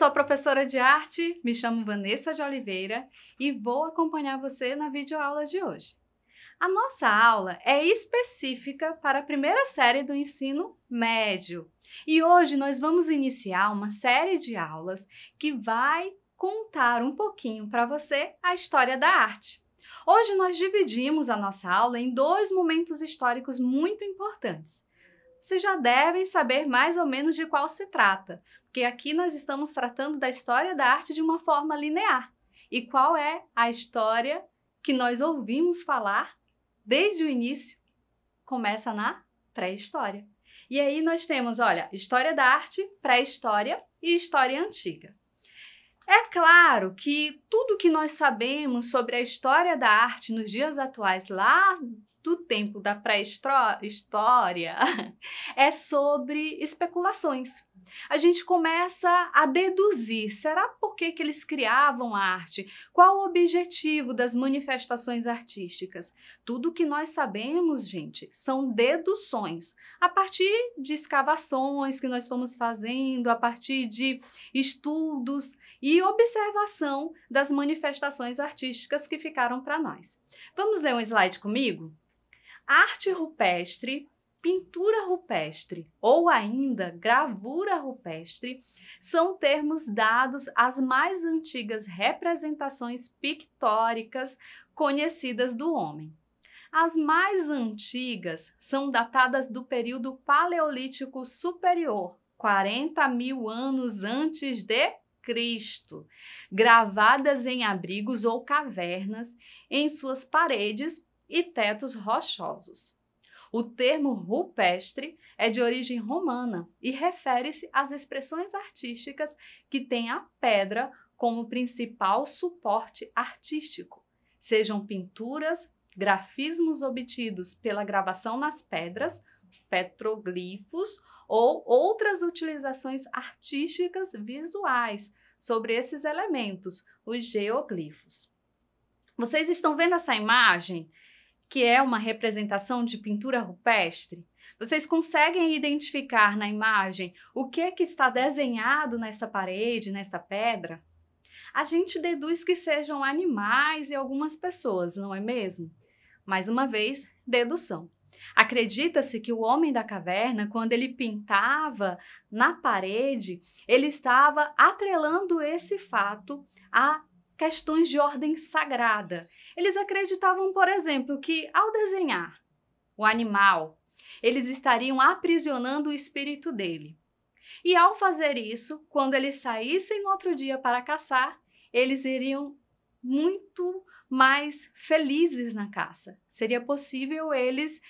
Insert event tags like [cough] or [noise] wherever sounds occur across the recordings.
sou professora de arte, me chamo Vanessa de Oliveira e vou acompanhar você na videoaula de hoje. A nossa aula é específica para a primeira série do ensino médio e hoje nós vamos iniciar uma série de aulas que vai contar um pouquinho para você a história da arte. Hoje nós dividimos a nossa aula em dois momentos históricos muito importantes. Vocês já devem saber mais ou menos de qual se trata, porque aqui nós estamos tratando da história da arte de uma forma linear. E qual é a história que nós ouvimos falar desde o início? Começa na pré-história. E aí nós temos, olha, história da arte, pré-história e história antiga. É claro que tudo que nós sabemos sobre a história da arte nos dias atuais, lá do tempo da pré-história, [laughs] é sobre especulações a gente começa a deduzir: será por que, que eles criavam a arte? Qual o objetivo das manifestações artísticas? Tudo que nós sabemos, gente, são deduções a partir de escavações que nós fomos fazendo, a partir de estudos e observação das manifestações artísticas que ficaram para nós. Vamos ler um slide comigo? A arte rupestre pintura rupestre ou ainda gravura rupestre são termos dados às mais antigas representações pictóricas conhecidas do homem. As mais antigas são datadas do período Paleolítico Superior, 40 mil anos antes de Cristo, gravadas em abrigos ou cavernas, em suas paredes e tetos rochosos. O termo rupestre é de origem romana e refere-se às expressões artísticas que têm a pedra como principal suporte artístico, sejam pinturas, grafismos obtidos pela gravação nas pedras, petroglifos ou outras utilizações artísticas visuais sobre esses elementos, os geoglifos. Vocês estão vendo essa imagem? que é uma representação de pintura rupestre? Vocês conseguem identificar na imagem o que é que está desenhado nesta parede, nesta pedra? A gente deduz que sejam animais e algumas pessoas, não é mesmo? Mais uma vez, dedução. Acredita-se que o homem da caverna, quando ele pintava na parede, ele estava atrelando esse fato à questões de ordem sagrada. Eles acreditavam, por exemplo, que ao desenhar o animal, eles estariam aprisionando o espírito dele. E ao fazer isso, quando eles saíssem outro dia para caçar, eles iriam muito mais felizes na caça. Seria possível eles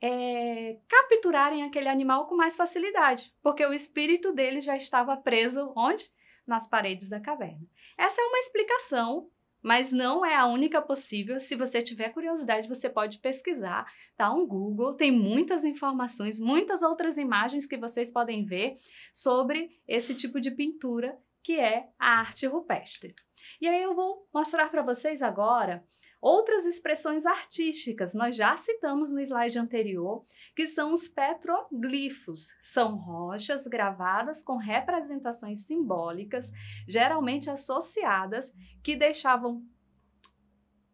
é, capturarem aquele animal com mais facilidade, porque o espírito dele já estava preso onde? nas paredes da caverna. Essa é uma explicação, mas não é a única possível. Se você tiver curiosidade, você pode pesquisar, dá tá? um Google, tem muitas informações, muitas outras imagens que vocês podem ver sobre esse tipo de pintura que é a arte rupestre. E aí eu vou mostrar para vocês agora Outras expressões artísticas, nós já citamos no slide anterior, que são os petroglifos. São rochas gravadas com representações simbólicas, geralmente associadas, que deixavam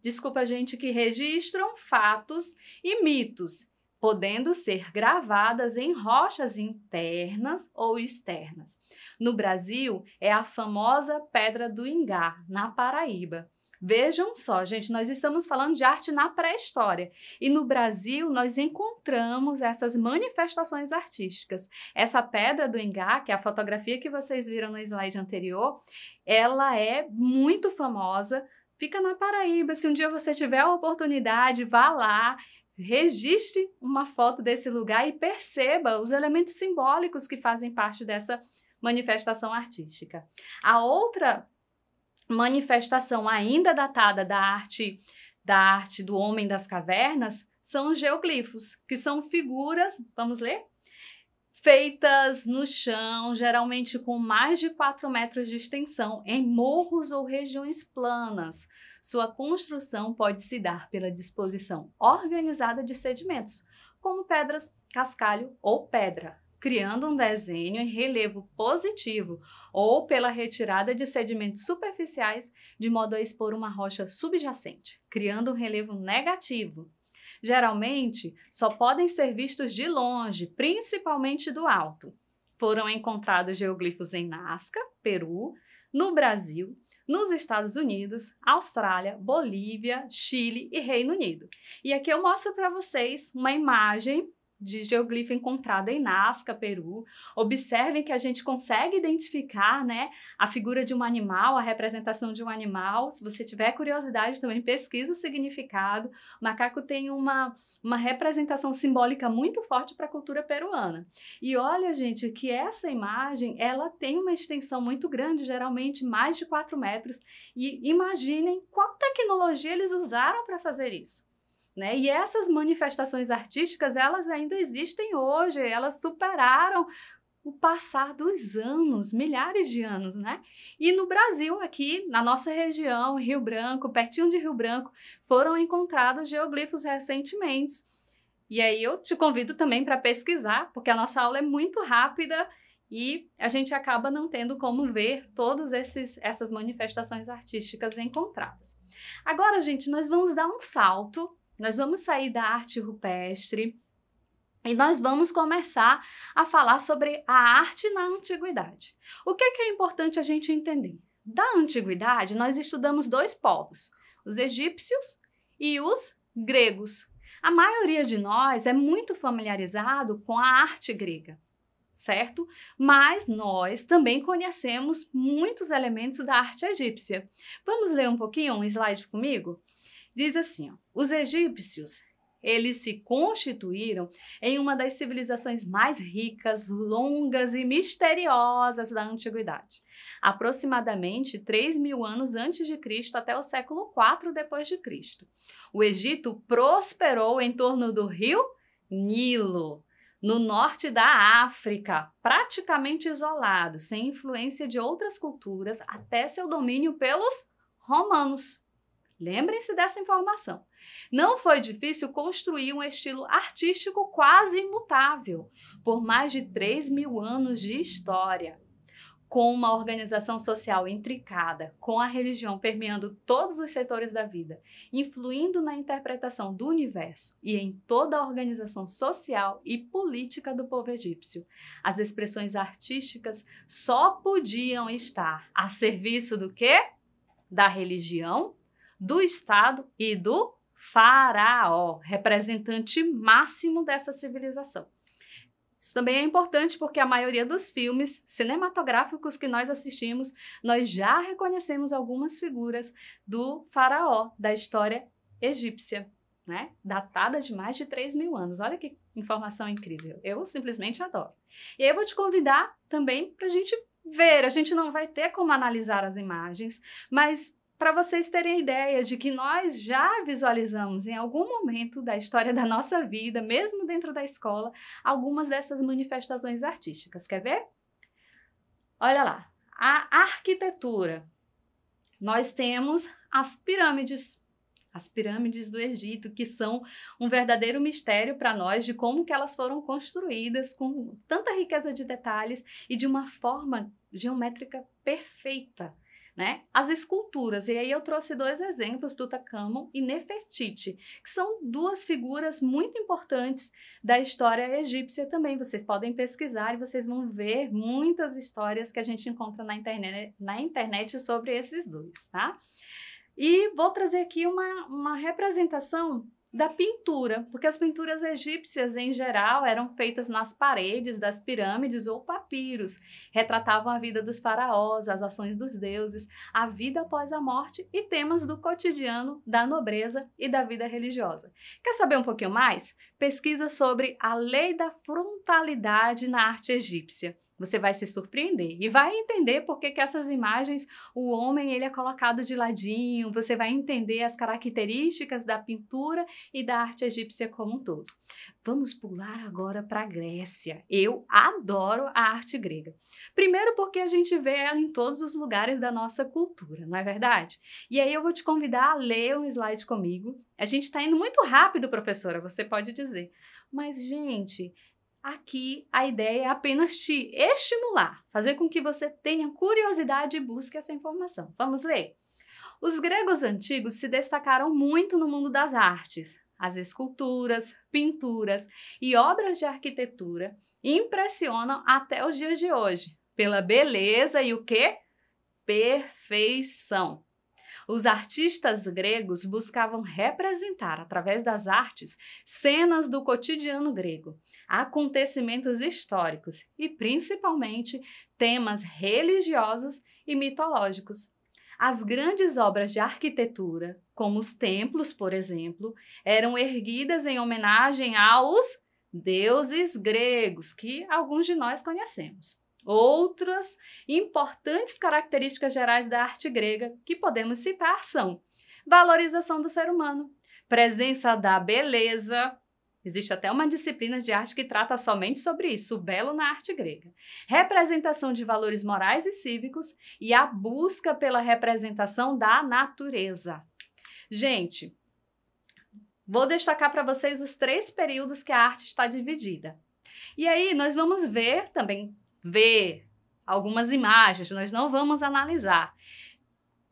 Desculpa, gente, que registram fatos e mitos, podendo ser gravadas em rochas internas ou externas. No Brasil, é a famosa Pedra do Ingá, na Paraíba. Vejam só, gente, nós estamos falando de arte na pré-história e no Brasil nós encontramos essas manifestações artísticas. Essa pedra do Engá, que é a fotografia que vocês viram no slide anterior, ela é muito famosa. Fica na Paraíba. Se um dia você tiver a oportunidade, vá lá, registre uma foto desse lugar e perceba os elementos simbólicos que fazem parte dessa manifestação artística. A outra manifestação ainda datada da arte da arte do homem das cavernas são os geoglifos, que são figuras, vamos ler? Feitas no chão, geralmente com mais de 4 metros de extensão, em morros ou regiões planas. Sua construção pode se dar pela disposição organizada de sedimentos, como pedras, cascalho ou pedra, criando um desenho em relevo positivo ou pela retirada de sedimentos superficiais, de modo a expor uma rocha subjacente, criando um relevo negativo. Geralmente, só podem ser vistos de longe, principalmente do alto. Foram encontrados geoglifos em Nazca, Peru, no Brasil, nos Estados Unidos, Austrália, Bolívia, Chile e Reino Unido. E aqui eu mostro para vocês uma imagem de geoglifo encontrada em Nazca, Peru. Observem que a gente consegue identificar né, a figura de um animal, a representação de um animal. Se você tiver curiosidade também, pesquisa o significado. O macaco tem uma, uma representação simbólica muito forte para a cultura peruana. E olha, gente, que essa imagem ela tem uma extensão muito grande, geralmente mais de 4 metros. E imaginem qual tecnologia eles usaram para fazer isso. Né? E essas manifestações artísticas, elas ainda existem hoje, elas superaram o passar dos anos, milhares de anos, né? E no Brasil, aqui na nossa região, Rio Branco, pertinho de Rio Branco, foram encontrados geoglifos recentemente. E aí eu te convido também para pesquisar, porque a nossa aula é muito rápida e a gente acaba não tendo como ver todas essas manifestações artísticas encontradas. Agora, gente, nós vamos dar um salto nós vamos sair da arte rupestre e nós vamos começar a falar sobre a arte na antiguidade. O que é, que é importante a gente entender? Da antiguidade, nós estudamos dois povos, os egípcios e os gregos. A maioria de nós é muito familiarizado com a arte grega, certo? Mas nós também conhecemos muitos elementos da arte egípcia. Vamos ler um pouquinho um slide comigo? Diz assim: ó, os egípcios eles se constituíram em uma das civilizações mais ricas, longas e misteriosas da antiguidade, aproximadamente 3 mil anos antes de Cristo até o século IV depois de Cristo. O Egito prosperou em torno do rio Nilo, no norte da África, praticamente isolado, sem influência de outras culturas, até seu domínio pelos romanos. Lembrem-se dessa informação. Não foi difícil construir um estilo artístico quase imutável por mais de 3 mil anos de história. Com uma organização social intricada, com a religião permeando todos os setores da vida, influindo na interpretação do universo e em toda a organização social e política do povo egípcio, as expressões artísticas só podiam estar a serviço do quê? Da religião do Estado e do Faraó, representante máximo dessa civilização. Isso também é importante porque a maioria dos filmes cinematográficos que nós assistimos, nós já reconhecemos algumas figuras do faraó da história egípcia, né? Datada de mais de 3 mil anos. Olha que informação incrível. Eu simplesmente adoro. E aí eu vou te convidar também para a gente ver. A gente não vai ter como analisar as imagens, mas para vocês terem ideia de que nós já visualizamos em algum momento da história da nossa vida, mesmo dentro da escola, algumas dessas manifestações artísticas. Quer ver? Olha lá, a arquitetura. Nós temos as pirâmides, as pirâmides do Egito, que são um verdadeiro mistério para nós de como que elas foram construídas com tanta riqueza de detalhes e de uma forma geométrica perfeita né? As esculturas, e aí eu trouxe dois exemplos, Tutacamon e Nefertiti, que são duas figuras muito importantes da história egípcia também. Vocês podem pesquisar e vocês vão ver muitas histórias que a gente encontra na internet, na internet sobre esses dois, tá? E vou trazer aqui uma, uma representação da pintura, porque as pinturas egípcias em geral eram feitas nas paredes das pirâmides ou papiros, retratavam a vida dos faraós, as ações dos deuses, a vida após a morte e temas do cotidiano, da nobreza e da vida religiosa. Quer saber um pouquinho mais? Pesquisa sobre a lei da frontalidade na arte egípcia. Você vai se surpreender e vai entender por que, que essas imagens, o homem ele é colocado de ladinho, você vai entender as características da pintura e da arte egípcia como um todo. Vamos pular agora para a Grécia. Eu adoro a arte grega. Primeiro porque a gente vê ela em todos os lugares da nossa cultura, não é verdade? E aí eu vou te convidar a ler um slide comigo. A gente está indo muito rápido, professora, você pode dizer. Mas, gente, Aqui a ideia é apenas te estimular, fazer com que você tenha curiosidade e busque essa informação. Vamos ler? Os gregos antigos se destacaram muito no mundo das artes. As esculturas, pinturas e obras de arquitetura impressionam até os dias de hoje pela beleza e o quê? Perfeição. Os artistas gregos buscavam representar, através das artes, cenas do cotidiano grego, acontecimentos históricos e, principalmente, temas religiosos e mitológicos. As grandes obras de arquitetura, como os templos, por exemplo, eram erguidas em homenagem aos deuses gregos, que alguns de nós conhecemos. Outras importantes características gerais da arte grega que podemos citar são valorização do ser humano, presença da beleza, Existe até uma disciplina de arte que trata somente sobre isso, o belo na arte grega. Representação de valores morais e cívicos e a busca pela representação da natureza. Gente, vou destacar para vocês os três períodos que a arte está dividida. E aí nós vamos ver também ver algumas imagens, nós não vamos analisar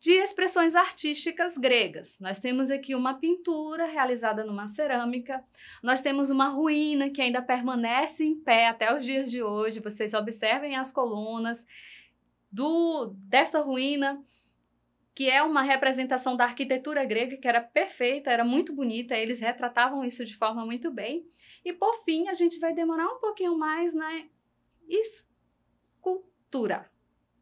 de expressões artísticas gregas. Nós temos aqui uma pintura realizada numa cerâmica, nós temos uma ruína que ainda permanece em pé até os dias de hoje. Vocês observem as colunas do desta ruína, que é uma representação da arquitetura grega que era perfeita, era muito bonita, eles retratavam isso de forma muito bem. E por fim, a gente vai demorar um pouquinho mais na escultura.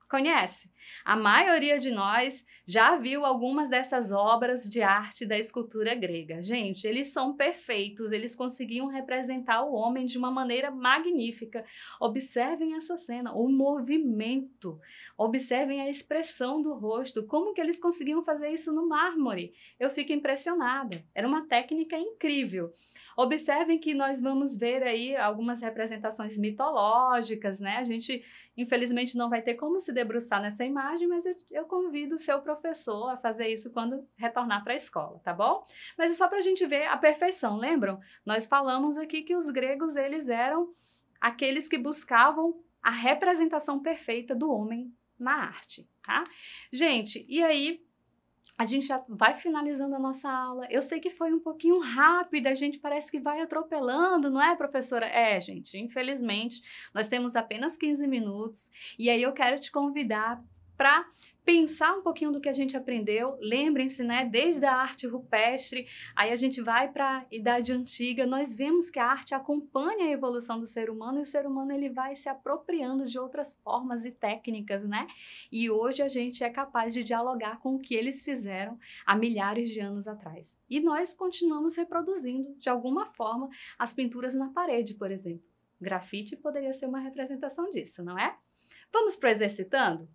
Conhece? A maioria de nós já viu algumas dessas obras de arte da escultura grega. Gente, eles são perfeitos, eles conseguiam representar o homem de uma maneira magnífica. Observem essa cena, o movimento Observem a expressão do rosto, como que eles conseguiam fazer isso no mármore. Eu fico impressionada. Era uma técnica incrível. Observem que nós vamos ver aí algumas representações mitológicas, né? A gente, infelizmente, não vai ter como se debruçar nessa imagem, mas eu, eu convido o seu professor a fazer isso quando retornar para a escola, tá bom? Mas é só para a gente ver a perfeição, lembram? Nós falamos aqui que os gregos, eles eram aqueles que buscavam a representação perfeita do homem na arte, tá? Gente, e aí a gente já vai finalizando a nossa aula. Eu sei que foi um pouquinho rápida, a gente parece que vai atropelando, não é, professora? É, gente, infelizmente, nós temos apenas 15 minutos. E aí eu quero te convidar para pensar um pouquinho do que a gente aprendeu. Lembrem-se, né, desde a arte rupestre, aí a gente vai para a idade antiga, nós vemos que a arte acompanha a evolução do ser humano e o ser humano ele vai se apropriando de outras formas e técnicas, né? E hoje a gente é capaz de dialogar com o que eles fizeram há milhares de anos atrás. E nós continuamos reproduzindo de alguma forma as pinturas na parede, por exemplo. Grafite poderia ser uma representação disso, não é? Vamos para exercitando?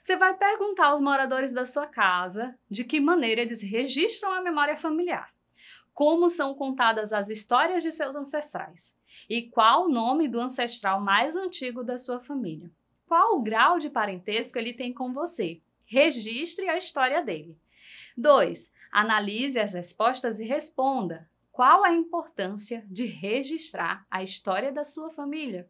Você vai perguntar aos moradores da sua casa de que maneira eles registram a memória familiar, como são contadas as histórias de seus ancestrais e qual o nome do ancestral mais antigo da sua família. Qual o grau de parentesco ele tem com você? Registre a história dele. 2. Analise as respostas e responda qual a importância de registrar a história da sua família?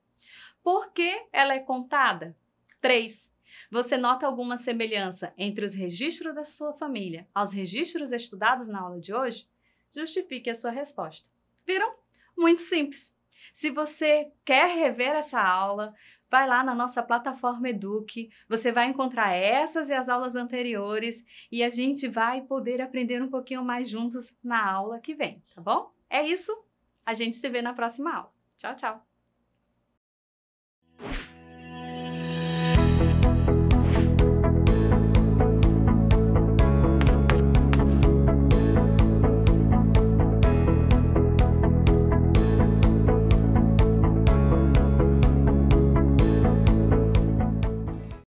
Por que ela é contada? 3. Você nota alguma semelhança entre os registros da sua família aos registros estudados na aula de hoje? Justifique a sua resposta. Viram? Muito simples. Se você quer rever essa aula, vai lá na nossa plataforma Eduque, você vai encontrar essas e as aulas anteriores e a gente vai poder aprender um pouquinho mais juntos na aula que vem, tá bom? É isso, a gente se vê na próxima aula. Tchau, tchau!